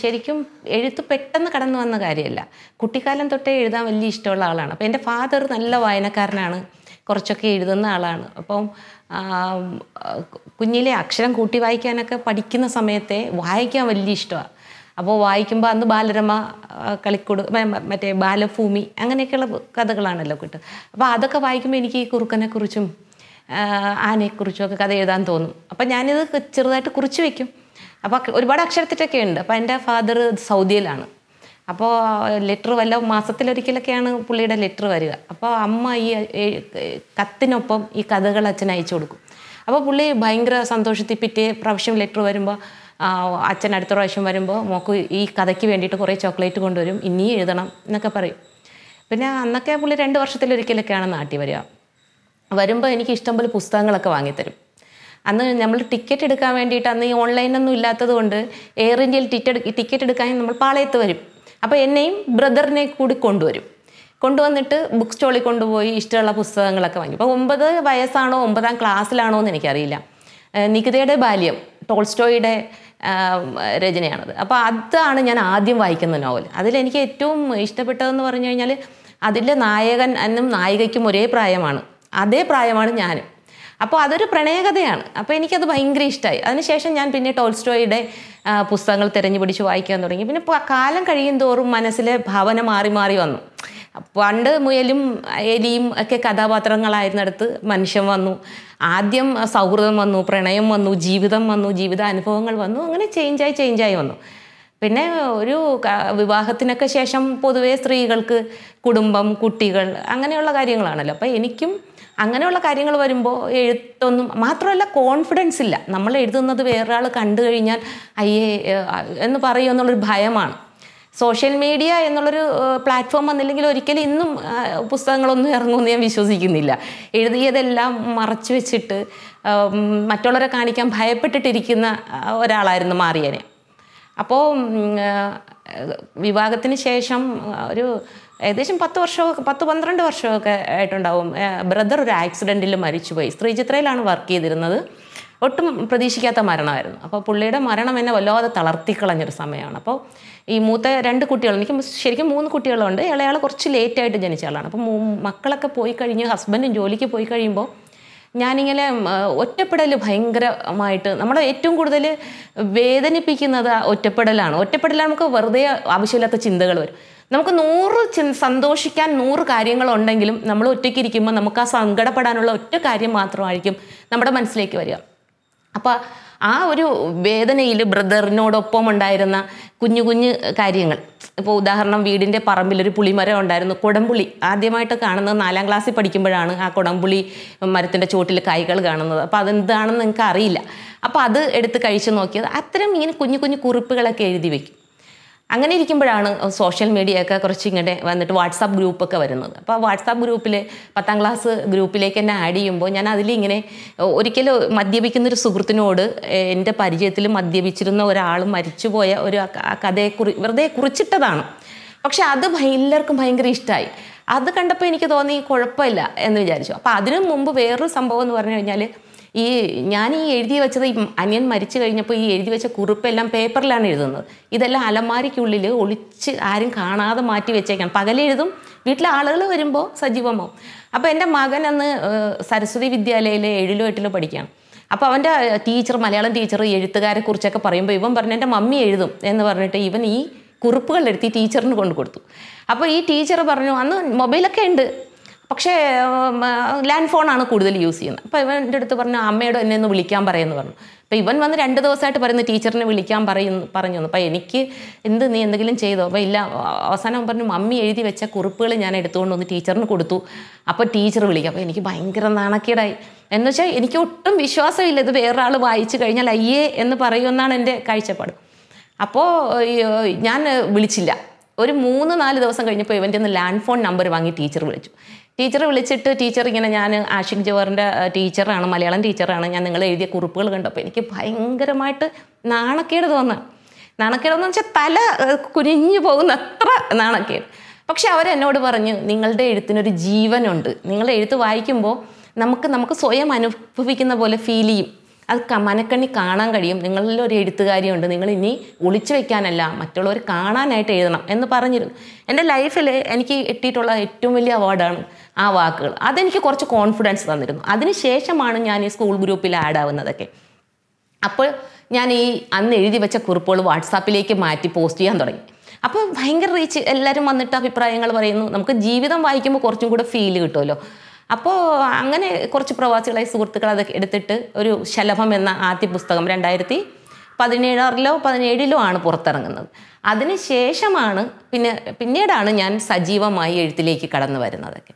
ശരിക്കും എഴുത്ത് പെട്ടെന്ന് കടന്നു വന്ന കാര്യമല്ല കുട്ടിക്കാലം തൊട്ടേ എഴുതാൻ വലിയ ഇഷ്ടമുള്ള ആളാണ് അപ്പോൾ എൻ്റെ ഫാദർ നല്ല വായനക്കാരനാണ് കുറച്ചൊക്കെ എഴുതുന്ന ആളാണ് അപ്പം കുഞ്ഞിലെ അക്ഷരം കൂട്ടി വായിക്കാനൊക്കെ പഠിക്കുന്ന സമയത്തെ വായിക്കാൻ വലിയ ഇഷ്ടമാണ് അപ്പോൾ വായിക്കുമ്പോൾ അന്ന് ബാലരമ കളിക്കൂട് മറ്റേ ബാലഭൂമി അങ്ങനെയൊക്കെയുള്ള കഥകളാണല്ലോ കിട്ടുക അപ്പോൾ അതൊക്കെ വായിക്കുമ്പോൾ എനിക്ക് ഈ കുറുക്കനെക്കുറിച്ചും ആനയെക്കുറിച്ചും ഒക്കെ കഥ എഴുതാൻ തോന്നും അപ്പം ഞാനിത് ചെറുതായിട്ട് കുറിച്ച് വയ്ക്കും അപ്പോൾ ഒരുപാട് അക്ഷരത്തെറ്റൊക്കെ ഉണ്ട് അപ്പോൾ എൻ്റെ ഫാദർ സൗദിയിലാണ് അപ്പോൾ ലെറ്റർ വല്ല മാസത്തിലൊരിക്കലൊക്കെയാണ് പുള്ളിയുടെ ലെറ്റർ വരിക അപ്പോൾ അമ്മ ഈ കത്തിനൊപ്പം ഈ കഥകൾ അച്ഛൻ അയച്ചു കൊടുക്കും അപ്പോൾ പുള്ളി ഭയങ്കര സന്തോഷത്തിൽ പിറ്റേ പ്രാവശ്യം ലെറ്റർ വരുമ്പോൾ അച്ഛൻ അടുത്ത പ്രാവശ്യം വരുമ്പോൾ മോക്ക് ഈ കഥയ്ക്ക് വേണ്ടിയിട്ട് കുറേ ചോക്ലേറ്റ് കൊണ്ടുവരും ഇനിയും എഴുതണം എന്നൊക്കെ പറയും പിന്നെ അന്നൊക്കെ പുള്ളി രണ്ട് വർഷത്തിലൊരിക്കലൊക്കെയാണ് നാട്ടിൽ വരിക വരുമ്പോൾ എനിക്ക് ഇഷ്ടംപോലെ പുസ്തകങ്ങളൊക്കെ വാങ്ങിത്തരും അന്ന് നമ്മൾ ടിക്കറ്റ് എടുക്കാൻ വേണ്ടിയിട്ട് അന്ന് ഈ ഓൺലൈനൊന്നും ഇല്ലാത്തത് കൊണ്ട് എയർ ഇന്ത്യയിൽ ടിക്കറ്റ് ടിക്കറ്റ് എടുക്കാൻ നമ്മൾ പാളയത്ത് വരും അപ്പോൾ എന്നെയും ബ്രദറിനെ കൂടി കൊണ്ടുവരും കൊണ്ടുവന്നിട്ട് ബുക്ക് സ്റ്റോളിൽ കൊണ്ടുപോയി ഇഷ്ടമുള്ള പുസ്തകങ്ങളൊക്കെ വാങ്ങി അപ്പോൾ ഒമ്പത് വയസ്സാണോ ഒമ്പതാം ക്ലാസ്സിലാണോ എന്ന് എനിക്കറിയില്ല നികിതയുടെ ബാല്യം ടോൾസ്റ്റോയുടെ രചനയാണത് അപ്പോൾ അതാണ് ഞാൻ ആദ്യം വായിക്കുന്ന നോവൽ അതിലെനിക്ക് ഏറ്റവും ഇഷ്ടപ്പെട്ടതെന്ന് പറഞ്ഞു കഴിഞ്ഞാൽ അതിലെ നായകൻ എന്നും നായികയ്ക്കും ഒരേ പ്രായമാണ് അതേ പ്രായമാണ് ഞാനും അപ്പോൾ അതൊരു പ്രണയകഥയാണ് അപ്പോൾ എനിക്കത് ഭയങ്കര ഇഷ്ടമായി അതിനുശേഷം ഞാൻ പിന്നെ ടോൾസ്റ്റോയുടെ പുസ്തകങ്ങൾ തിരഞ്ഞു പിടിച്ച് വായിക്കാൻ തുടങ്ങി പിന്നെ കാലം കഴിയും തോറും മനസ്സിലെ ഭാവന മാറി മാറി വന്നു പണ്ട് മുയലും എലിയും ഒക്കെ കഥാപാത്രങ്ങളായിരുന്നിടത്ത് മനുഷ്യൻ വന്നു ആദ്യം സൗഹൃദം വന്നു പ്രണയം വന്നു ജീവിതം വന്നു ജീവിത അനുഭവങ്ങൾ വന്നു അങ്ങനെ ചേഞ്ചായി ചേഞ്ചായി വന്നു പിന്നെ ഒരു വിവാഹത്തിനൊക്കെ ശേഷം പൊതുവേ സ്ത്രീകൾക്ക് കുടുംബം കുട്ടികൾ അങ്ങനെയുള്ള കാര്യങ്ങളാണല്ലോ അപ്പോൾ എനിക്കും അങ്ങനെയുള്ള കാര്യങ്ങൾ വരുമ്പോൾ എഴുത്തൊന്നും മാത്രമല്ല കോൺഫിഡൻസ് ഇല്ല നമ്മൾ എഴുതുന്നത് വേറൊരാൾ കണ്ടു കഴിഞ്ഞാൽ അയ്യേ എന്ന് എന്നുള്ളൊരു ഭയമാണ് സോഷ്യൽ മീഡിയ എന്നുള്ളൊരു പ്ലാറ്റ്ഫോം വന്നില്ലെങ്കിൽ ഒരിക്കലും ഇന്നും പുസ്തകങ്ങളൊന്നും ഇറങ്ങുമെന്ന് ഞാൻ വിശ്വസിക്കുന്നില്ല എഴുതിയതെല്ലാം മറച്ചു വെച്ചിട്ട് മറ്റുള്ളവരെ കാണിക്കാൻ ഭയപ്പെട്ടിട്ടിരിക്കുന്ന ഒരാളായിരുന്നു മാറിയനെ അപ്പോൾ വിവാഹത്തിന് ശേഷം ഒരു ഏകദേശം പത്ത് വർഷമൊക്കെ പത്ത് പന്ത്രണ്ട് വർഷമൊക്കെ ആയിട്ടുണ്ടാവും ബ്രദർ ഒരു ആക്സിഡൻറ്റിൽ മരിച്ചുപോയി ചിത്രയിലാണ് വർക്ക് ചെയ്തിരുന്നത് ഒട്ടും പ്രതീക്ഷിക്കാത്ത മരണമായിരുന്നു അപ്പോൾ പുള്ളിയുടെ മരണം എന്നെ വല്ലാതെ തളർത്തിക്കളഞ്ഞൊരു സമയമാണ് അപ്പോൾ ഈ മൂത്ത രണ്ട് കുട്ടികൾ എനിക്ക് ശരിക്കും മൂന്ന് കുട്ടികളുണ്ട് ഇളയാൾ കുറച്ച് ലേറ്റായിട്ട് ജനിച്ച ആളാണ് അപ്പോൾ മക്കളൊക്കെ പോയി കഴിഞ്ഞ് ഹസ്ബൻഡും ജോലിക്ക് പോയി കഴിയുമ്പോൾ ഞാനിങ്ങനെ ഒറ്റപ്പെടൽ ഭയങ്കരമായിട്ട് നമ്മളെ ഏറ്റവും കൂടുതൽ വേദനിപ്പിക്കുന്നത് ഒറ്റപ്പെടലാണ് ഒറ്റപ്പെടലാണ് നമുക്ക് വെറുതെ ആവശ്യമില്ലാത്ത ചിന്തകൾ വരും നമുക്ക് നൂറ് സന്തോഷിക്കാൻ നൂറ് കാര്യങ്ങളുണ്ടെങ്കിലും നമ്മൾ ഒറ്റയ്ക്കിരിക്കുമ്പോൾ നമുക്ക് ആ സങ്കടപ്പെടാനുള്ള ഒറ്റ കാര്യം മാത്രമായിരിക്കും നമ്മുടെ മനസ്സിലേക്ക് വരിക അപ്പോൾ ആ ഒരു വേദനയിൽ ബ്രദറിനോടൊപ്പം ഉണ്ടായിരുന്ന കുഞ്ഞു കുഞ്ഞു കാര്യങ്ങൾ ഇപ്പോൾ ഉദാഹരണം വീടിൻ്റെ ഒരു പുളിമരം ഉണ്ടായിരുന്നു കുടംപുളി ആദ്യമായിട്ട് കാണുന്നത് നാലാം ക്ലാസ്സിൽ പഠിക്കുമ്പോഴാണ് ആ കുടംപുളി മരത്തിൻ്റെ ചോട്ടിൽ കായ്കൾ കാണുന്നത് അപ്പോൾ അതെന്താണെന്ന് നിങ്ങൾക്ക് അറിയില്ല അപ്പോൾ അത് എടുത്ത് കഴിച്ചു നോക്കിയത് അത്തരം ഇങ്ങനെ കുഞ്ഞു കുഞ്ഞു കുറിപ്പുകളൊക്കെ എഴുതി വെക്കും അങ്ങനെ ഇരിക്കുമ്പോഴാണ് സോഷ്യൽ മീഡിയയൊക്കെ കുറച്ച് ഇങ്ങനെ വന്നിട്ട് വാട്സാപ്പ് ഗ്രൂപ്പൊക്കെ വരുന്നത് അപ്പോൾ വാട്സാപ്പ് ഗ്രൂപ്പിൽ പത്താം ക്ലാസ് ഗ്രൂപ്പിലേക്ക് തന്നെ ആഡ് ചെയ്യുമ്പോൾ ഞാൻ അതിലിങ്ങനെ ഒരിക്കലും മദ്യപിക്കുന്നൊരു സുഹൃത്തിനോട് എൻ്റെ പരിചയത്തിൽ മദ്യപിച്ചിരുന്ന ഒരാൾ മരിച്ചുപോയ ഒരു കഥയെ കുറി വെറുതെ കുറിച്ചിട്ടതാണ് പക്ഷെ അത് എല്ലാവർക്കും ഭയങ്കര ഇഷ്ടമായി അത് കണ്ടപ്പോൾ എനിക്ക് തോന്നി കുഴപ്പമില്ല എന്ന് വിചാരിച്ചു അപ്പോൾ അതിനു മുമ്പ് വേറൊരു സംഭവം എന്ന് പറഞ്ഞു കഴിഞ്ഞാൽ ഈ ഞാൻ ഈ എഴുതി വെച്ചത് ഈ അനിയൻ മരിച്ചു കഴിഞ്ഞപ്പോൾ ഈ എഴുതി വെച്ച കുറിപ്പെല്ലാം പേപ്പറിലാണ് എഴുതുന്നത് ഇതെല്ലാം അലമാരിക്കുള്ളിൽ ഒളിച്ച് ആരും കാണാതെ മാറ്റി വെച്ചേക്കാം പകലെഴുതും വീട്ടിലെ ആളുകൾ വരുമ്പോൾ സജീവമാവും അപ്പോൾ എൻ്റെ മകൻ അന്ന് സരസ്വതി വിദ്യാലയയിൽ ഏഴിലോ എട്ടിലോ പഠിക്കുകയാണ് അപ്പോൾ അവൻ്റെ ടീച്ചർ മലയാളം ടീച്ചർ എഴുത്തുകാരെ കുറിച്ചൊക്കെ പറയുമ്പോൾ ഇവൻ പറഞ്ഞു എൻ്റെ മമ്മി എഴുതും എന്ന് പറഞ്ഞിട്ട് ഇവൻ ഈ കുറിപ്പുകളെടുത്ത് എടുത്ത് ടീച്ചറിന് കൊണ്ടു കൊടുത്തു അപ്പോൾ ഈ ടീച്ചർ പറഞ്ഞു അന്ന് മൊബൈലൊക്കെ ഉണ്ട് പക്ഷേ ലാൻഡ് ഫോണാണ് കൂടുതൽ യൂസ് ചെയ്യുന്നത് അപ്പോൾ ഇവൻ്റെ അടുത്ത് പറഞ്ഞു അമ്മയോട് എന്നെ ഒന്ന് വിളിക്കാൻ പറയുമെന്ന് പറഞ്ഞു അപ്പോൾ ഇവൻ വന്ന് രണ്ട് ദിവസമായിട്ട് പറയുന്നു ടീച്ചറിനെ വിളിക്കാൻ പറയുന്നു പറഞ്ഞു അപ്പോൾ എനിക്ക് എന്ത് നീ എന്തെങ്കിലും ചെയ്തോ അപ്പോൾ ഇല്ല അവസാനം പറഞ്ഞു മമ്മി എഴുതി വെച്ച കുറിപ്പുകൾ ഞാൻ എടുത്തുകൊണ്ട് ഒന്ന് ടീച്ചറിന് കൊടുത്തു അപ്പോൾ ടീച്ചർ വിളിക്കും അപ്പോൾ എനിക്ക് ഭയങ്കര നാണക്കേടായി എന്ന് വെച്ചാൽ എനിക്ക് ഒട്ടും വിശ്വാസമില്ല ഇത് വേറൊരാൾ വായിച്ചു കഴിഞ്ഞാൽ അയ്യേ എന്ന് പറയുമെന്നാണ് എൻ്റെ കാഴ്ചപ്പാട് അപ്പോൾ ഞാൻ വിളിച്ചില്ല ഒരു മൂന്ന് നാല് ദിവസം കഴിഞ്ഞപ്പോൾ ഇവൻ്റെ ഒന്ന് ലാൻഡ് ഫോൺ നമ്പർ വാങ്ങി ടീച്ചർ വിളിച്ചു ടീച്ചർ വിളിച്ചിട്ട് ടീച്ചർ ഇങ്ങനെ ഞാൻ ആഷിഖ് ജവഹറിൻ്റെ ടീച്ചറാണ് മലയാളം ടീച്ചറാണ് ഞാൻ നിങ്ങൾ എഴുതിയ കുറിപ്പുകൾ കണ്ടപ്പോൾ എനിക്ക് ഭയങ്കരമായിട്ട് നാണക്കേട് തോന്നുക നാണക്കേടെന്ന് വെച്ചാൽ തല കുനിഞ്ഞു പോകുന്ന അത്ര നാണക്കേട് പക്ഷെ അവരെന്നോട് പറഞ്ഞു നിങ്ങളുടെ എഴുത്തിനൊരു ജീവനുണ്ട് നിങ്ങളുടെ എഴുത്ത് വായിക്കുമ്പോൾ നമുക്ക് നമുക്ക് സ്വയം അനുഭവിക്കുന്ന പോലെ ഫീൽ ചെയ്യും അത് മനക്കണ്ണി കാണാൻ കഴിയും നിങ്ങളിലൊരു എഴുത്തുകാരിയുണ്ട് നിങ്ങൾ ഇനി ഒളിച്ചു വെക്കാനല്ല മറ്റുള്ളവർ കാണാനായിട്ട് എഴുതണം എന്ന് പറഞ്ഞിരുന്നു എൻ്റെ ലൈഫിൽ എനിക്ക് കിട്ടിയിട്ടുള്ള ഏറ്റവും വലിയ അവാർഡാണ് ആ വാക്കുകൾ അതെനിക്ക് കുറച്ച് കോൺഫിഡൻസ് തന്നിരുന്നു അതിനുശേഷമാണ് ഞാൻ ഈ സ്കൂൾ ഗ്രൂപ്പിൽ ആഡ് ആവുന്നതൊക്കെ അപ്പോൾ ഞാൻ ഈ അന്ന് എഴുതി വെച്ച കുറിപ്പുകൾ വാട്സാപ്പിലേക്ക് മാറ്റി പോസ്റ്റ് ചെയ്യാൻ തുടങ്ങി അപ്പോൾ ഭയങ്കര റീച്ച് എല്ലാവരും വന്നിട്ട് അഭിപ്രായങ്ങൾ പറയുന്നു നമുക്ക് ജീവിതം വായിക്കുമ്പോൾ കുറച്ചും കൂടെ ഫീൽ കിട്ടുമല്ലോ അപ്പോൾ അങ്ങനെ കുറച്ച് പ്രവാസികളായ സുഹൃത്തുക്കൾ അതൊക്കെ എടുത്തിട്ട് ഒരു ശലഭം എന്ന ആദ്യ പുസ്തകം രണ്ടായിരത്തി പതിനേഴാറിലോ പതിനേഴിലോ ആണ് പുറത്തിറങ്ങുന്നത് അതിന് ശേഷമാണ് പിന്നെ പിന്നീടാണ് ഞാൻ സജീവമായി എഴുത്തിലേക്ക് കടന്നു വരുന്നതൊക്കെ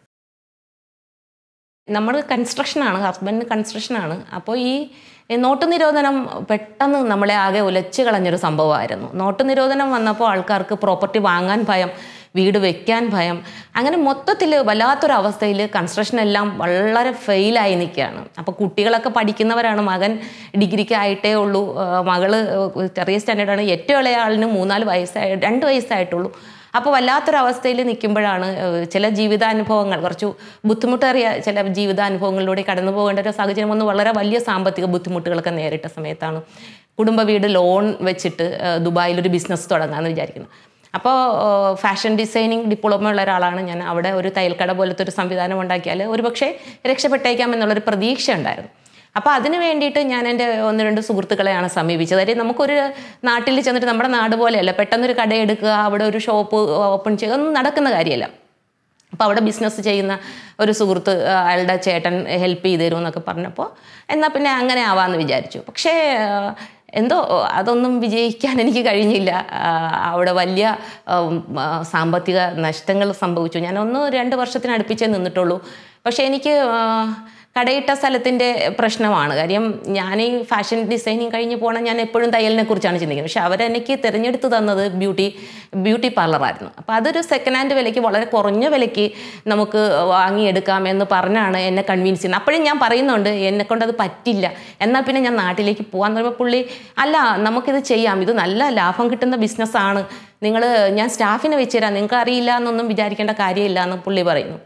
നമ്മൾ കൺസ്ട്രക്ഷനാണ് ഹസ്ബൻഡ് കൺസ്ട്രക്ഷനാണ് അപ്പോൾ ഈ നോട്ട് നിരോധനം പെട്ടെന്ന് നമ്മളെ ആകെ ഉലച്ച് കളഞ്ഞൊരു സംഭവമായിരുന്നു നോട്ട് നിരോധനം വന്നപ്പോൾ ആൾക്കാർക്ക് പ്രോപ്പർട്ടി വാങ്ങാൻ ഭയം വീട് വെക്കാൻ ഭയം അങ്ങനെ മൊത്തത്തിൽ വല്ലാത്തൊരവസ്ഥയിൽ കൺസ്ട്രക്ഷൻ എല്ലാം വളരെ ഫെയിലായി നിൽക്കുകയാണ് അപ്പോൾ കുട്ടികളൊക്കെ പഠിക്കുന്നവരാണ് മകൻ ഡിഗ്രിക്ക് ആയിട്ടേ ഉള്ളൂ മകള് ചെറിയ സ്റ്റാൻഡേർഡാണ് ഏറ്റവും ഇളയ ആളിന് മൂന്നാല് വയസ്സായി രണ്ട് വയസ്സായിട്ടുള്ളൂ അപ്പോൾ വല്ലാത്തൊരവസ്ഥയിൽ നിൽക്കുമ്പോഴാണ് ചില ജീവിതാനുഭവങ്ങൾ കുറച്ച് ബുദ്ധിമുട്ടേറിയ ചില ജീവിതാനുഭവങ്ങളിലൂടെ കടന്നു പോകേണ്ട ഒരു സാഹചര്യം ഒന്ന് വളരെ വലിയ സാമ്പത്തിക ബുദ്ധിമുട്ടുകളൊക്കെ നേരിട്ട സമയത്താണ് കുടുംബ വീട് ലോൺ വെച്ചിട്ട് ദുബായിൽ ഒരു ബിസിനസ് തുടങ്ങാമെന്ന് വിചാരിക്കുന്നു അപ്പോൾ ഫാഷൻ ഡിസൈനിങ് ഡിപ്ലോമ ഉള്ള ഒരാളാണ് ഞാൻ അവിടെ ഒരു തയ്യൽക്കട പോലത്തെ ഒരു സംവിധാനം ഉണ്ടാക്കിയാൽ ഒരുപക്ഷെ രക്ഷപ്പെട്ടേക്കാം എന്നുള്ളൊരു പ്രതീക്ഷ ഉണ്ടായിരുന്നു അപ്പോൾ അതിനു വേണ്ടിയിട്ട് ഞാൻ എൻ്റെ ഒന്ന് രണ്ട് സുഹൃത്തുക്കളെയാണ് സമീപിച്ചത് അതായത് നമുക്കൊരു നാട്ടിൽ ചെന്നിട്ട് നമ്മുടെ നാട് പോലെയല്ല പെട്ടെന്നൊരു കട എടുക്കുക അവിടെ ഒരു ഷോപ്പ് ഓപ്പൺ ചെയ്യുക ഒന്നും നടക്കുന്ന കാര്യമല്ല അപ്പോൾ അവിടെ ബിസിനസ് ചെയ്യുന്ന ഒരു സുഹൃത്ത് അയാളുടെ ചേട്ടൻ ഹെൽപ്പ് തരും എന്നൊക്കെ പറഞ്ഞപ്പോൾ എന്നാൽ പിന്നെ അങ്ങനെ ആവാമെന്ന് വിചാരിച്ചു പക്ഷേ എന്തോ അതൊന്നും വിജയിക്കാൻ എനിക്ക് കഴിഞ്ഞില്ല അവിടെ വലിയ സാമ്പത്തിക നഷ്ടങ്ങൾ സംഭവിച്ചു ഞാൻ ഒന്ന് രണ്ട് വർഷത്തിനടുപ്പിച്ചേ നിന്നിട്ടുള്ളൂ പക്ഷേ എനിക്ക് കടയിട്ട സ്ഥലത്തിൻ്റെ പ്രശ്നമാണ് കാര്യം ഞാൻ ഈ ഫാഷൻ ഡിസൈനിങ് കഴിഞ്ഞ് പോകണം ഞാൻ എപ്പോഴും തയ്യലിനെ കുറിച്ചാണ് ചിന്തിക്കുന്നത് പക്ഷെ അവരെനിക്ക് തിരഞ്ഞെടുത്ത് തന്നത് ബ്യൂട്ടി ബ്യൂട്ടി പാർലറായിരുന്നു അപ്പോൾ അതൊരു സെക്കൻഡ് ഹാൻഡ് വിലയ്ക്ക് വളരെ കുറഞ്ഞ വിലയ്ക്ക് നമുക്ക് വാങ്ങിയെടുക്കാം എന്ന് പറഞ്ഞാണ് എന്നെ കൺവിൻസ് ചെയ്യുന്നത് അപ്പോഴും ഞാൻ പറയുന്നുണ്ട് എന്നെക്കൊണ്ട് അത് പറ്റില്ല എന്നാൽ പിന്നെ ഞാൻ നാട്ടിലേക്ക് പോകാൻ പറയുമ്പോൾ പുള്ളി അല്ല നമുക്കിത് ചെയ്യാം ഇത് നല്ല ലാഭം കിട്ടുന്ന ബിസിനസ്സാണ് നിങ്ങൾ ഞാൻ സ്റ്റാഫിനെ വെച്ചുതരാം നിങ്ങൾക്ക് അറിയില്ല എന്നൊന്നും വിചാരിക്കേണ്ട കാര്യമില്ല എന്ന് പുള്ളി പറയുന്നു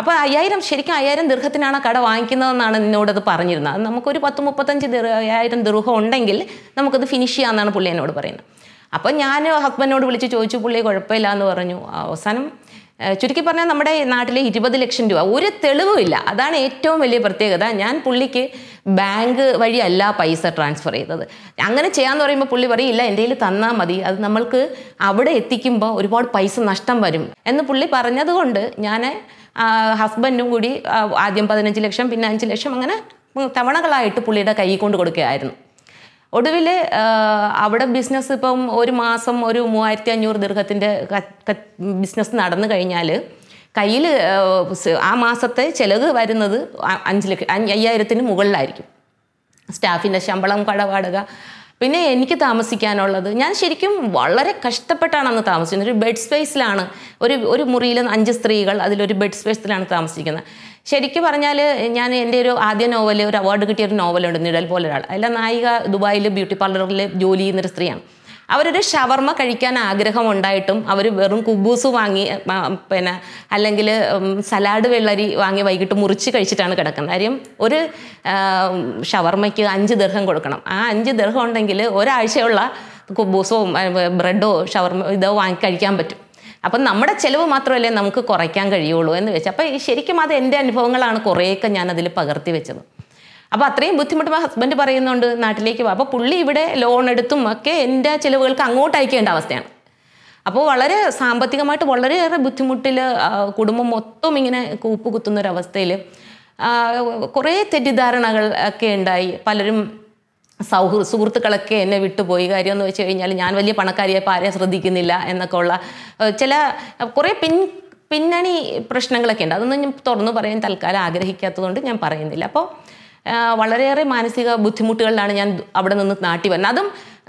അപ്പോൾ അയ്യായിരം ശരിക്കും അയ്യായിരം ദീർഘത്തിനാണ് കട വാങ്ങിക്കുന്നതെന്നാണ് അത് പറഞ്ഞിരുന്നത് അത് നമുക്കൊരു പത്ത് മുപ്പത്തഞ്ച് അയ്യായിരം ദീർഘം ഉണ്ടെങ്കിൽ നമുക്കത് ഫിനിഷ് ചെയ്യാമെന്നാണ് പുള്ളി എന്നോട് പറയുന്നത് അപ്പോൾ ഞാൻ ഹസ്ബൻഡിനോട് വിളിച്ച് ചോദിച്ചു പുള്ളി കുഴപ്പമില്ല എന്ന് പറഞ്ഞു അവസാനം ചുരുക്കി പറഞ്ഞാൽ നമ്മുടെ നാട്ടിലെ ഇരുപത് ലക്ഷം രൂപ ഒരു തെളിവുമില്ല അതാണ് ഏറ്റവും വലിയ പ്രത്യേകത ഞാൻ പുള്ളിക്ക് ബാങ്ക് വഴിയല്ല പൈസ ട്രാൻസ്ഫർ ചെയ്തത് അങ്ങനെ ചെയ്യാന്ന് പറയുമ്പോൾ പുള്ളി പറയില്ല എൻ്റെ കയ്യിൽ തന്നാൽ മതി അത് നമ്മൾക്ക് അവിടെ എത്തിക്കുമ്പോൾ ഒരുപാട് പൈസ നഷ്ടം വരും എന്ന് പുള്ളി പറഞ്ഞതുകൊണ്ട് ഞാൻ ഹസ്ബൻഡും കൂടി ആദ്യം പതിനഞ്ച് ലക്ഷം പിന്നെ അഞ്ച് ലക്ഷം അങ്ങനെ തവണകളായിട്ട് പുള്ളിയുടെ കൈ കൊണ്ട് കൊടുക്കുകയായിരുന്നു ഒടുവിൽ അവിടെ ബിസിനസ് ഇപ്പം ഒരു മാസം ഒരു മൂവായിരത്തി അഞ്ഞൂറ് ദീർഘത്തിൻ്റെ ബിസിനസ് നടന്നു കഴിഞ്ഞാൽ കയ്യിൽ ആ മാസത്തെ ചിലവ് വരുന്നത് അഞ്ച് ലക്ഷം അയ്യായിരത്തിന് മുകളിലായിരിക്കും സ്റ്റാഫിൻ്റെ ശമ്പളം കടപാടുക പിന്നെ എനിക്ക് താമസിക്കാനുള്ളത് ഞാൻ ശരിക്കും വളരെ കഷ്ടപ്പെട്ടാണ് അന്ന് താമസിക്കുന്നത് ഒരു ബെഡ് സ്പേസിലാണ് ഒരു ഒരു മുറിയിൽ അഞ്ച് സ്ത്രീകൾ അതിലൊരു ബെഡ് സ്പേസിലാണ് താമസിക്കുന്നത് ശരിക്കും പറഞ്ഞാൽ ഞാൻ എൻ്റെ ഒരു ആദ്യ നോവല് ഒരു അവാർഡ് കിട്ടിയ ഒരു നോവലുണ്ട് നിഴൽ പോലെ ഒരാൾ അതിലെ നായിക ദുബായിൽ ബ്യൂട്ടി പാർലറിൽ ജോലി ചെയ്യുന്നൊരു സ്ത്രീയാണ് അവരൊരു ഷവർമ്മ കഴിക്കാൻ ആഗ്രഹമുണ്ടായിട്ടും അവർ വെറും കുബൂസ് വാങ്ങി പിന്നെ അല്ലെങ്കിൽ സലാഡ് വെള്ളരി വാങ്ങി വൈകിട്ട് മുറിച്ച് കഴിച്ചിട്ടാണ് കിടക്കുന്നത് കാര്യം ഒരു ഷവർമ്മയ്ക്ക് അഞ്ച് ദീർഘം കൊടുക്കണം ആ അഞ്ച് ദീർഘം ഉണ്ടെങ്കിൽ ഒരാഴ്ചയുള്ള കുബൂസോ ബ്രെഡോ ഷവർമ ഇതോ വാങ്ങി കഴിക്കാൻ പറ്റും അപ്പം നമ്മുടെ ചിലവ് മാത്രമല്ലേ നമുക്ക് കുറയ്ക്കാൻ കഴിയുള്ളൂ എന്ന് വെച്ചാൽ അപ്പം ശരിക്കും അത് എൻ്റെ അനുഭവങ്ങളാണ് കുറേയൊക്കെ ഞാനതിൽ പകർത്തി വെച്ചത് അപ്പോൾ അത്രയും ബുദ്ധിമുട്ടുമ്പോൾ ഹസ്ബൻഡ് പറയുന്നുണ്ട് നാട്ടിലേക്ക് വാ അപ്പോൾ പുള്ളി ഇവിടെ ലോൺ എടുത്തും ഒക്കെ എൻ്റെ ചിലവുകൾക്ക് അങ്ങോട്ട് അയക്കേണ്ട അവസ്ഥയാണ് അപ്പോൾ വളരെ സാമ്പത്തികമായിട്ട് വളരെയേറെ ബുദ്ധിമുട്ടിൽ കുടുംബം മൊത്തം ഇങ്ങനെ കൂപ്പ് കുത്തുന്നൊരവസ്ഥയിൽ കുറേ തെറ്റിദ്ധാരണകൾ ഒക്കെ ഉണ്ടായി പലരും സൗഹൃ സുഹൃത്തുക്കളൊക്കെ എന്നെ വിട്ടുപോയി കാര്യം എന്ന് വെച്ച് കഴിഞ്ഞാൽ ഞാൻ വലിയ പണക്കാരിയെ ആരെയും ശ്രദ്ധിക്കുന്നില്ല എന്നൊക്കെ ഉള്ള ചില കുറേ പിൻ പിന്നണി പ്രശ്നങ്ങളൊക്കെ ഉണ്ട് അതൊന്നും ഞാൻ തുറന്നു പറയാൻ തൽക്കാലം ആഗ്രഹിക്കാത്തതുകൊണ്ട് ഞാൻ പറയുന്നില്ല അപ്പോൾ വളരെയേറെ മാനസിക ബുദ്ധിമുട്ടുകളിലാണ് ഞാൻ അവിടെ നിന്ന് നാട്ടി വരുന്നത് അതും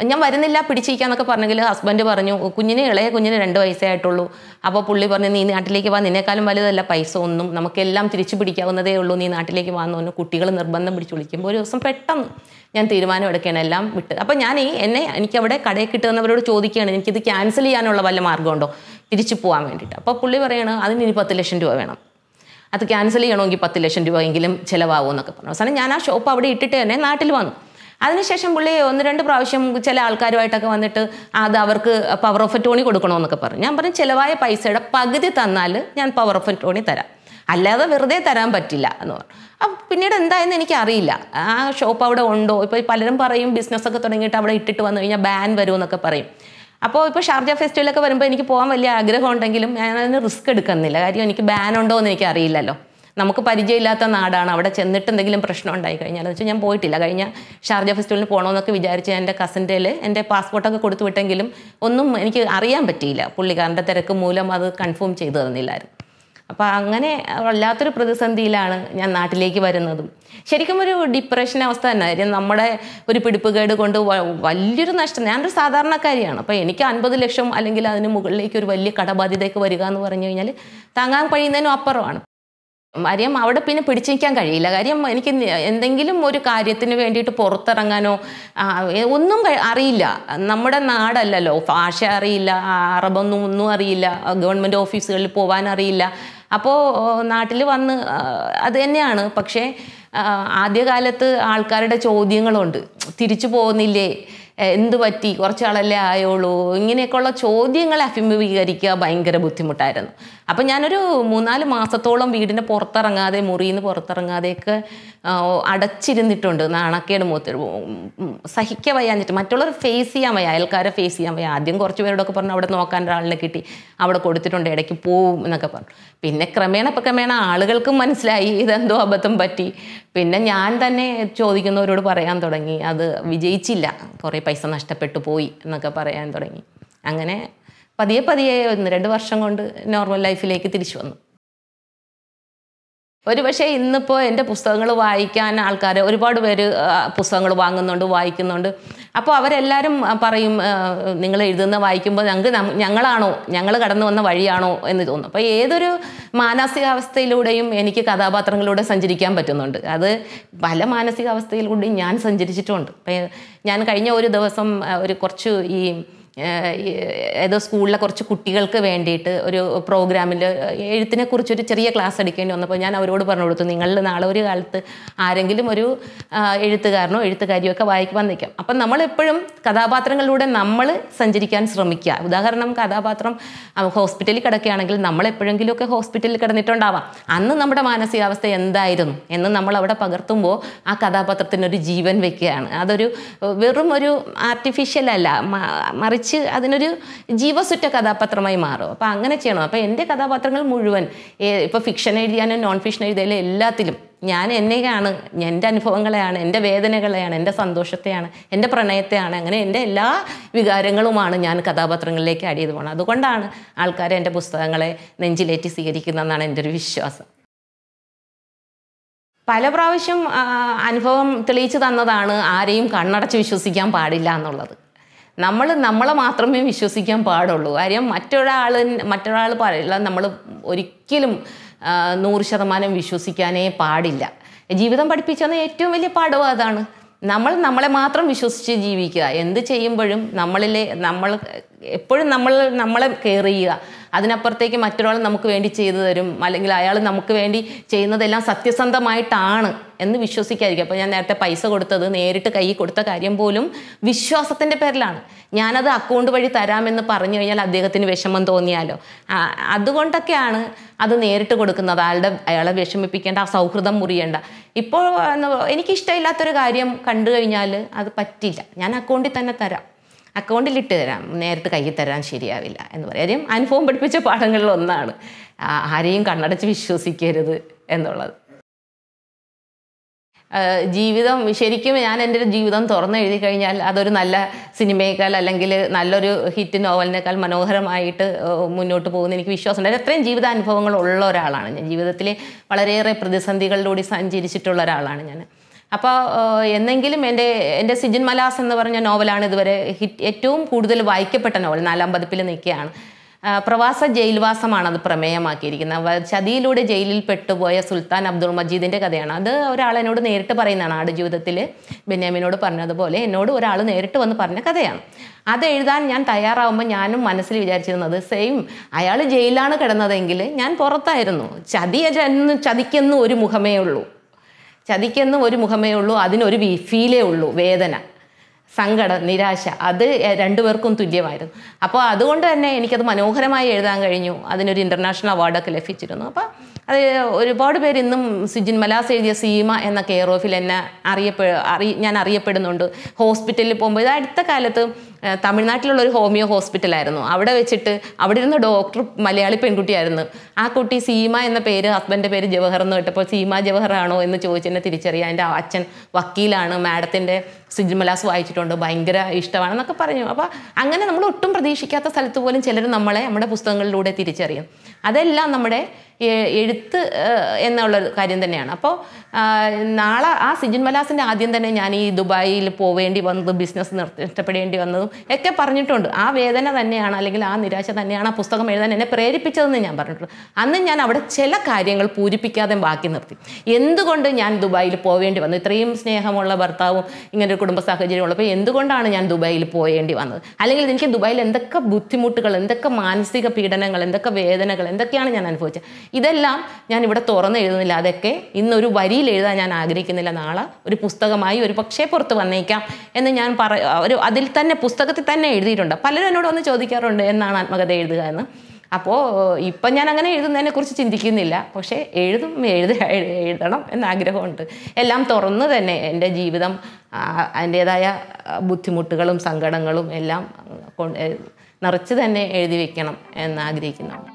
ഞാൻ വരുന്നില്ല പിടിച്ചിരിക്കാന്നൊക്കെ പറഞ്ഞെങ്കിൽ ഹസ്ബൻഡ് പറഞ്ഞു കുഞ്ഞിന് ഇളയ കുഞ്ഞിന് രണ്ട് വയസ്സേ ആയിട്ടുള്ളൂ അപ്പോൾ പുള്ളി പറഞ്ഞു നീ നാട്ടിലേക്ക് വാ നിന്നേക്കാളും വലുതല്ല പൈസ ഒന്നും നമുക്കെല്ലാം തിരിച്ചു പിടിക്കാവുന്നതേ ഉള്ളൂ നീ നാട്ടിലേക്ക് വാന്ന് പറഞ്ഞു കുട്ടികൾ നിർബന്ധം പിടിച്ചു വിളിക്കുമ്പോൾ ഒരു ദിവസം പെട്ടെന്ന് ഞാൻ തീരുമാനം എടുക്കുകയാണ് എല്ലാം വിട്ട് അപ്പോൾ ഞാൻ ഈ എന്നെ എനിക്കവിടെ കടയിൽ കിട്ടുന്നവരോട് ചോദിക്കുകയാണ് എനിക്കിത് ക്യാൻസൽ ചെയ്യാനുള്ള വല്ല മാർഗ്ഗമുണ്ടോ തിരിച്ചു പോകാൻ വേണ്ടിയിട്ട് അപ്പോൾ പുള്ളി പറയുകയാണ് അതിന് ഇനി പത്ത് ലക്ഷം രൂപ വേണം അത് ക്യാൻസൽ ചെയ്യണമെങ്കിൽ പത്ത് ലക്ഷം രൂപയെങ്കിലും ചിലവാകും എന്നൊക്കെ പറഞ്ഞു അവസാനം ഞാൻ ആ ഷോപ്പ് അവിടെ ഇട്ടിട്ട് തന്നെ നാട്ടിൽ വന്നു അതിനുശേഷം പുള്ളി ഒന്ന് രണ്ട് പ്രാവശ്യം ചില ആൾക്കാരുമായിട്ടൊക്കെ വന്നിട്ട് അത് അവർക്ക് പവർ ഓഫ് ടോണി കൊടുക്കണമെന്നൊക്കെ പറഞ്ഞു ഞാൻ പറഞ്ഞു ചിലവായ പൈസയുടെ പകുതി തന്നാൽ ഞാൻ പവർ ഓഫ് ടോണി തരാം അല്ലാതെ വെറുതെ തരാൻ പറ്റില്ല എന്ന് പറഞ്ഞു അപ്പം പിന്നീട് എന്തായെന്ന് എനിക്കറിയില്ല ആ ഷോപ്പ് അവിടെ ഉണ്ടോ ഇപ്പോൾ പലരും പറയും ബിസിനസ്സൊക്കെ തുടങ്ങിയിട്ട് അവിടെ ഇട്ടിട്ട് വന്നു കഴിഞ്ഞാൽ ബാൻ വരുമെന്നൊക്കെ പറയും അപ്പോൾ ഇപ്പോൾ ഷാർജ ഫെസ്റ്റിവലൊക്കെ വരുമ്പോൾ എനിക്ക് പോകാൻ വലിയ ആഗ്രഹം ഉണ്ടെങ്കിലും ഞാൻ അതിന് റിസ്ക് എടുക്കുന്നില്ല കാര്യം എനിക്ക് ബാൻ ഉണ്ടോ എന്ന് എനിക്ക് അറിയില്ലല്ലോ നമുക്ക് പരിചയമില്ലാത്ത നാടാണ് അവിടെ ചെന്നിട്ട് എന്തെങ്കിലും പ്രശ്നം ഉണ്ടായി കഴിഞ്ഞാൽ എന്ന് വെച്ചാൽ ഞാൻ പോയിട്ടില്ല കഴിഞ്ഞ ഷാർജ ഫെസ്റ്റിവലിന് പോകണമെന്നൊക്കെ വിചാരിച്ച് എൻ്റെ കസിൻ്റെ എൻ്റെ പാസ്പോർട്ടൊക്കെ കൊടുത്തു വിട്ടെങ്കിലും ഒന്നും എനിക്ക് അറിയാൻ പറ്റിയില്ല പുള്ളിക്കാരൻ്റെ തിരക്ക് മൂലം അത് കൺഫേം ചെയ്തു തന്നില്ലായിരുന്നു അപ്പോൾ അങ്ങനെ വല്ലാത്തൊരു പ്രതിസന്ധിയിലാണ് ഞാൻ നാട്ടിലേക്ക് വരുന്നതും ശരിക്കും ഒരു ഡിപ്രഷൻ അവസ്ഥ തന്നെ നമ്മുടെ ഒരു പിടിപ്പുകേട് കൊണ്ട് വലിയൊരു നഷ്ടം ഞാനൊരു സാധാരണക്കാരിയാണ് അപ്പോൾ എനിക്ക് അൻപത് ലക്ഷം അല്ലെങ്കിൽ അതിന് മുകളിലേക്ക് ഒരു വലിയ കടബാധ്യതയൊക്കെ വരിക എന്ന് പറഞ്ഞു കഴിഞ്ഞാൽ താങ്ങാൻ കഴിയുന്നതിനും അപ്പുറമാണ് കാര്യം അവിടെ പിന്നെ പിടിച്ചു നിൽക്കാൻ കഴിയില്ല കാര്യം എനിക്ക് എന്തെങ്കിലും ഒരു കാര്യത്തിന് വേണ്ടിയിട്ട് പുറത്തിറങ്ങാനോ ഒന്നും അറിയില്ല നമ്മുടെ നാടല്ലല്ലോ ഭാഷ അറിയില്ല അറബൊന്നും ഒന്നും അറിയില്ല ഗവൺമെൻറ് ഓഫീസുകളിൽ പോകാൻ അറിയില്ല അപ്പോൾ നാട്ടിൽ വന്ന് അത് തന്നെയാണ് പക്ഷേ ആദ്യകാലത്ത് ആൾക്കാരുടെ ചോദ്യങ്ങളുണ്ട് തിരിച്ചു പോകുന്നില്ലേ എന്തു പറ്റി കുറച്ചാളല്ലേ ആയോളൂ ഇങ്ങനെയൊക്കെയുള്ള ചോദ്യങ്ങൾ അഭിമുഖീകരിക്കുക ഭയങ്കര ബുദ്ധിമുട്ടായിരുന്നു അപ്പം ഞാനൊരു മൂന്നാല് മാസത്തോളം വീടിൻ്റെ പുറത്തിറങ്ങാതെ മുറിയിൽ നിന്ന് പുറത്തിറങ്ങാതെയൊക്കെ അടച്ചിരുന്നിട്ടുണ്ട് നാണക്കേട് മൂത്ത് സഹിക്ക വയ്യാഞ്ഞിട്ട് മറ്റുള്ളവർ ഫേസ് ചെയ്യാൻ വയ്യ അയൽക്കാരെ ഫേസ് ചെയ്യാൻ വയ്യ ആദ്യം കുറച്ച് പേരോടൊക്കെ പറഞ്ഞു അവിടെ നോക്കാൻ ഒരാളിനെ കിട്ടി അവിടെ കൊടുത്തിട്ടുണ്ട് ഇടയ്ക്ക് പോവും എന്നൊക്കെ പറഞ്ഞു പിന്നെ ക്രമേണ ഇപ്പം ക്രമേണ ആളുകൾക്കും മനസ്സിലായി ഇതെന്തോ അബദ്ധം പറ്റി പിന്നെ ഞാൻ തന്നെ ചോദിക്കുന്നവരോട് പറയാൻ തുടങ്ങി അത് വിജയിച്ചില്ല കുറേ പൈസ നഷ്ടപ്പെട്ടു പോയി എന്നൊക്കെ പറയാൻ തുടങ്ങി അങ്ങനെ പതിയെ പതിയെ ഒന്ന് രണ്ട് വർഷം കൊണ്ട് നോർമൽ ലൈഫിലേക്ക് തിരിച്ചു വന്നു ഒരു പക്ഷേ ഇന്നിപ്പോൾ എൻ്റെ പുസ്തകങ്ങൾ വായിക്കാൻ ആൾക്കാർ ഒരുപാട് പേര് പുസ്തകങ്ങൾ വാങ്ങുന്നുണ്ട് വായിക്കുന്നുണ്ട് അപ്പോൾ അവരെല്ലാവരും പറയും നിങ്ങൾ എഴുതുന്ന വായിക്കുമ്പോൾ ഞങ്ങൾക്ക് ഞങ്ങളാണോ ഞങ്ങൾ കടന്നു വന്ന വഴിയാണോ എന്ന് തോന്നും അപ്പോൾ ഏതൊരു മാനസികാവസ്ഥയിലൂടെയും എനിക്ക് കഥാപാത്രങ്ങളിലൂടെ സഞ്ചരിക്കാൻ പറ്റുന്നുണ്ട് അത് പല മാനസികാവസ്ഥയിലൂടെയും ഞാൻ സഞ്ചരിച്ചിട്ടുണ്ട് ഞാൻ കഴിഞ്ഞ ഒരു ദിവസം ഒരു കുറച്ച് ഈ ഏതോ സ്കൂളിലെ കുറച്ച് കുട്ടികൾക്ക് വേണ്ടിയിട്ട് ഒരു പ്രോഗ്രാമിൽ എഴുത്തിനെ കുറിച്ചൊരു ചെറിയ ക്ലാസ് എടുക്കേണ്ടി വന്നപ്പോൾ ഞാൻ അവരോട് പറഞ്ഞു കൊടുത്തു നിങ്ങൾ നാളെ ഒരു കാലത്ത് ആരെങ്കിലും ഒരു എഴുത്തുകാരനോ എഴുത്തുകാരിയോ ഒക്കെ വായിക്കുവാൻ നിൽക്കാം അപ്പം നമ്മളെപ്പോഴും കഥാപാത്രങ്ങളിലൂടെ നമ്മൾ സഞ്ചരിക്കാൻ ശ്രമിക്കുക ഉദാഹരണം കഥാപാത്രം ഹോസ്പിറ്റലിൽ കിടക്കുകയാണെങ്കിൽ നമ്മളെപ്പോഴെങ്കിലുമൊക്കെ ഹോസ്പിറ്റലിൽ കിടന്നിട്ടുണ്ടാവാം അന്ന് നമ്മുടെ മാനസികാവസ്ഥ എന്തായിരുന്നു എന്ന് നമ്മൾ അവിടെ പകർത്തുമ്പോൾ ആ കഥാപാത്രത്തിനൊരു ജീവൻ വെക്കുകയാണ് അതൊരു വെറും ഒരു ആർട്ടിഫിഷ്യൽ അല്ല മറിച്ച് മറിച്ച് അതിനൊരു ജീവസുറ്റ കഥാപാത്രമായി മാറും അപ്പോൾ അങ്ങനെ ചെയ്യണം അപ്പോൾ എൻ്റെ കഥാപാത്രങ്ങൾ മുഴുവൻ ഇപ്പോൾ ഫിക്ഷൻ എഴുതിയാലും നോൺ ഫിക്ഷൻ എഴുതിയാലും എല്ലാത്തിലും ഞാൻ എന്നെയാണ് എൻ്റെ അനുഭവങ്ങളെയാണ് എൻ്റെ വേദനകളെയാണ് എൻ്റെ സന്തോഷത്തെയാണ് എൻ്റെ പ്രണയത്തെയാണ് അങ്ങനെ എൻ്റെ എല്ലാ വികാരങ്ങളുമാണ് ഞാൻ കഥാപാത്രങ്ങളിലേക്ക് ആഡ് ചെയ്ത് പോകുന്നത് അതുകൊണ്ടാണ് ആൾക്കാർ എൻ്റെ പുസ്തകങ്ങളെ നെഞ്ചിലേറ്റി സ്വീകരിക്കുന്നതെന്നാണ് എൻ്റെ ഒരു വിശ്വാസം പല പ്രാവശ്യം അനുഭവം തെളിയിച്ചു തന്നതാണ് ആരെയും കണ്ണടച്ച് വിശ്വസിക്കാൻ പാടില്ല എന്നുള്ളത് നമ്മൾ നമ്മളെ മാത്രമേ വിശ്വസിക്കാൻ പാടുള്ളൂ കാര്യം മറ്റൊരാൾ മറ്റൊരാൾ പറയില്ല നമ്മൾ ഒരിക്കലും നൂറ് ശതമാനം വിശ്വസിക്കാനേ പാടില്ല ജീവിതം പഠിപ്പിച്ചെന്ന ഏറ്റവും വലിയ പാഠവും അതാണ് നമ്മൾ നമ്മളെ മാത്രം വിശ്വസിച്ച് ജീവിക്കുക എന്ത് ചെയ്യുമ്പോഴും നമ്മളിലെ നമ്മൾ എപ്പോഴും നമ്മൾ നമ്മളെ കെയർ ചെയ്യുക അതിനപ്പുറത്തേക്ക് മറ്റൊരാൾ നമുക്ക് വേണ്ടി ചെയ്തു തരും അല്ലെങ്കിൽ അയാൾ നമുക്ക് വേണ്ടി ചെയ്യുന്നതെല്ലാം സത്യസന്ധമായിട്ടാണ് എന്ന് വിശ്വസിക്കാതിരിക്കും അപ്പോൾ ഞാൻ നേരത്തെ പൈസ കൊടുത്തത് നേരിട്ട് കൈ കൊടുത്ത കാര്യം പോലും വിശ്വാസത്തിൻ്റെ പേരിലാണ് ഞാനത് അക്കൗണ്ട് വഴി തരാമെന്ന് പറഞ്ഞു കഴിഞ്ഞാൽ അദ്ദേഹത്തിന് വിഷമം തോന്നിയാലോ അതുകൊണ്ടൊക്കെയാണ് അത് നേരിട്ട് കൊടുക്കുന്നത് അയാളുടെ അയാളെ വിഷമിപ്പിക്കേണ്ട ആ സൗഹൃദം മുറിയേണ്ട ഇപ്പോൾ എനിക്കിഷ്ടമില്ലാത്തൊരു കാര്യം കണ്ടു കഴിഞ്ഞാൽ അത് പറ്റില്ല ഞാൻ അക്കൗണ്ടിൽ തന്നെ തരാം അക്കൗണ്ടിൽ ഇട്ട് തരാം നേരത്തെ കൈ തരാൻ ശരിയാവില്ല എന്ന് പറയും അനുഭവം പഠിപ്പിച്ച പാഠങ്ങളിൽ ഒന്നാണ് ആരെയും കണ്ണടച്ച് വിശ്വസിക്കരുത് എന്നുള്ളത് ജീവിതം ശരിക്കും ഞാൻ എൻ്റെ ജീവിതം തുറന്ന് എഴുതി കഴിഞ്ഞാൽ അതൊരു നല്ല സിനിമയേക്കാൾ അല്ലെങ്കിൽ നല്ലൊരു ഹിറ്റ് നോവലിനേക്കാൾ മനോഹരമായിട്ട് മുന്നോട്ട് പോകുന്ന എനിക്ക് വിശ്വാസമുണ്ട് അത്രയും ജീവിതാനുഭവങ്ങൾ ഉള്ള ഒരാളാണ് ഞാൻ ജീവിതത്തിലെ വളരെയേറെ പ്രതിസന്ധികളിലൂടെ സഞ്ചരിച്ചിട്ടുള്ള ഒരാളാണ് ഞാൻ അപ്പോൾ എന്നെങ്കിലും എൻ്റെ എൻ്റെ സിജിൻ മലാസ് എന്ന് പറഞ്ഞ നോവലാണ് ഇതുവരെ ഹിറ്റ് ഏറ്റവും കൂടുതൽ വായിക്കപ്പെട്ട നോവൽ നാലാം പതിപ്പിൽ നിൽക്കുകയാണ് പ്രവാസ ജയിൽവാസമാണ് അത് പ്രമേയമാക്കിയിരിക്കുന്നത് ചതിയിലൂടെ ജയിലിൽ പെട്ടുപോയ സുൽത്താൻ അബ്ദുൾ മജീദിൻ്റെ കഥയാണ് അത് ഒരാൾ എന്നോട് നേരിട്ട് പറയുന്നതാണ് ആട് ജീവിതത്തിൽ ബെന്യാമിനോട് പറഞ്ഞതുപോലെ എന്നോട് ഒരാൾ നേരിട്ട് വന്ന് പറഞ്ഞ കഥയാണ് അത് എഴുതാൻ ഞാൻ തയ്യാറാവുമ്പോൾ ഞാനും മനസ്സിൽ വിചാരിച്ചിരുന്നത് സെയിം അയാൾ ജയിലിലാണ് കിടന്നതെങ്കിൽ ഞാൻ പുറത്തായിരുന്നു ചതി എന്ന് ചതിക്കെന്നും ഒരു മുഖമേ ഉള്ളൂ ചതിക്കെന്നും ഒരു മുഖമേ ഉള്ളൂ അതിനൊരു ഫീലേ ഉള്ളൂ വേദന സങ്കടം നിരാശ അത് രണ്ടുപേർക്കും തുല്യമായിരുന്നു അപ്പോൾ അതുകൊണ്ട് തന്നെ എനിക്കത് മനോഹരമായി എഴുതാൻ കഴിഞ്ഞു അതിനൊരു ഇൻ്റർനാഷണൽ അവാർഡൊക്കെ ലഭിച്ചിരുന്നു അപ്പോൾ അത് ഒരുപാട് പേര് ഇന്നും സിജിൻ മലാസ് എഴുതിയ സീമ എന്ന കെയർ ഓഫിൽ എന്നെ അറിയപ്പെ അറി ഞാൻ അറിയപ്പെടുന്നുണ്ട് ഹോസ്പിറ്റലിൽ പോകുമ്പോൾ ഇത് അടുത്ത കാലത്ത് തമിഴ്നാട്ടിലുള്ള ഒരു ഹോമിയോ ഹോസ്പിറ്റലായിരുന്നു അവിടെ വെച്ചിട്ട് അവിടെ ഇരുന്ന ഡോക്ടർ മലയാളി പെൺകുട്ടിയായിരുന്നു ആ കുട്ടി സീമ എന്ന പേര് ഹസ്ബൻഡിൻ്റെ പേര് ജവഹർ എന്ന് കേട്ടപ്പോൾ സീമ ജവഹർ ആണോ എന്ന് ചോദിച്ചെന്നെ തിരിച്ചറിയാം എൻ്റെ അച്ഛൻ വക്കീലാണ് മാഡത്തിൻ്റെ സിജിമലാസ് വായിച്ചിട്ടുണ്ട് ഭയങ്കര ഇഷ്ടമാണെന്നൊക്കെ പറഞ്ഞു അപ്പോൾ അങ്ങനെ നമ്മൾ ഒട്ടും പ്രതീക്ഷിക്കാത്ത സ്ഥലത്ത് പോലും ചിലർ നമ്മളെ നമ്മുടെ പുസ്തകങ്ങളിലൂടെ തിരിച്ചറിയും അതെല്ലാം നമ്മുടെ എഴുത്ത് എന്നുള്ള കാര്യം തന്നെയാണ് അപ്പോൾ നാളെ ആ സിജിൻ മലാസിൻ്റെ ആദ്യം തന്നെ ഞാൻ ഈ ദുബായിൽ പോവേണ്ടി വന്നത് ബിസിനസ് ഇഷ്ടപ്പെടേണ്ടി വന്നത് എന്നും ഒക്കെ പറഞ്ഞിട്ടുണ്ട് ആ വേദന തന്നെയാണ് അല്ലെങ്കിൽ ആ നിരാശ തന്നെയാണ് ആ പുസ്തകം എഴുതാൻ എന്നെ പ്രേരിപ്പിച്ചതെന്ന് ഞാൻ പറഞ്ഞിട്ടുണ്ട് അന്ന് ഞാൻ അവിടെ ചില കാര്യങ്ങൾ പൂരിപ്പിക്കാതെ ബാക്കി നിർത്തി എന്തുകൊണ്ട് ഞാൻ ദുബായിൽ പോവേണ്ടി വന്നു ഇത്രയും സ്നേഹമുള്ള ഭർത്താവും ഇങ്ങനെ ഒരു കുടുംബ സാഹചര്യം ഉള്ളപ്പോൾ എന്തുകൊണ്ടാണ് ഞാൻ ദുബായിൽ പോയേണ്ടി വന്നത് അല്ലെങ്കിൽ എനിക്ക് ദുബായിൽ എന്തൊക്കെ ബുദ്ധിമുട്ടുകൾ എന്തൊക്കെ മാനസിക പീഡനങ്ങൾ എന്തൊക്കെ വേദനകൾ എന്തൊക്കെയാണ് ഞാൻ അനുഭവിച്ചത് ഇതെല്ലാം ഞാൻ ഇവിടെ തുറന്ന് എഴുതുന്നില്ല അതൊക്കെ ഇന്നൊരു വരിയിൽ എഴുതാൻ ഞാൻ ആഗ്രഹിക്കുന്നില്ല നാളെ ഒരു പുസ്തകമായി ഒരു പക്ഷേ പുറത്ത് വന്നേക്കാം എന്ന് ഞാൻ പറ ഒരു അതിൽ തന്നെ പുസ് പുസ്തകത്തിൽ തന്നെ എഴുതിയിട്ടുണ്ട് പലരും എന്നോട് വന്ന് ചോദിക്കാറുണ്ട് എന്നാണ് ആത്മകഥ എഴുതുക എന്ന് അപ്പോൾ ഇപ്പം ഞാൻ അങ്ങനെ എഴുതുന്നതിനെ കുറിച്ച് ചിന്തിക്കുന്നില്ല പക്ഷേ എഴുതും എഴുത എഴുതണം എന്നാഗ്രഹമുണ്ട് എല്ലാം തുറന്ന് തന്നെ എൻ്റെ ജീവിതം അതിൻ്റേതായ ബുദ്ധിമുട്ടുകളും സങ്കടങ്ങളും എല്ലാം നിറച്ച് തന്നെ എഴുതി വെക്കണം എന്ന് ആഗ്രഹിക്കുന്നു